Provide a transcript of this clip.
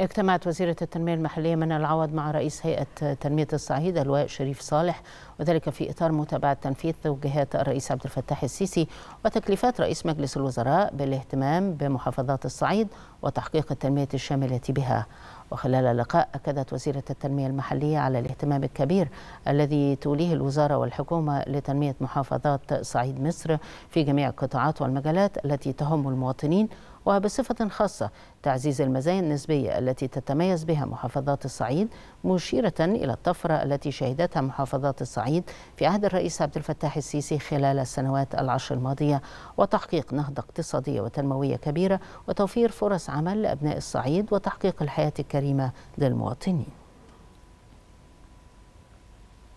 اجتمعت وزيرة التنمية المحلية من العوض مع رئيس هيئة تنمية الصعيد اللواء شريف صالح وذلك في إطار متابعة تنفيذ توجيهات الرئيس عبد الفتاح السيسي وتكليفات رئيس مجلس الوزراء بالاهتمام بمحافظات الصعيد وتحقيق التنمية الشاملة بها وخلال اللقاء أكدت وزيرة التنمية المحلية على الاهتمام الكبير الذي توليه الوزارة والحكومة لتنمية محافظات صعيد مصر في جميع القطاعات والمجالات التي تهم المواطنين وبصفة خاصة تعزيز المزايا النسبية التي تتميز بها محافظات الصعيد مشيرة إلى الطفرة التي شهدتها محافظات الصعيد في عهد الرئيس عبد الفتاح السيسي خلال السنوات العشر الماضية وتحقيق نهضة اقتصادية وتنموية كبيرة وتوفير فرص عمل لأبناء الصعيد وتحقيق الحياة الكريمة كريمة للمواطنين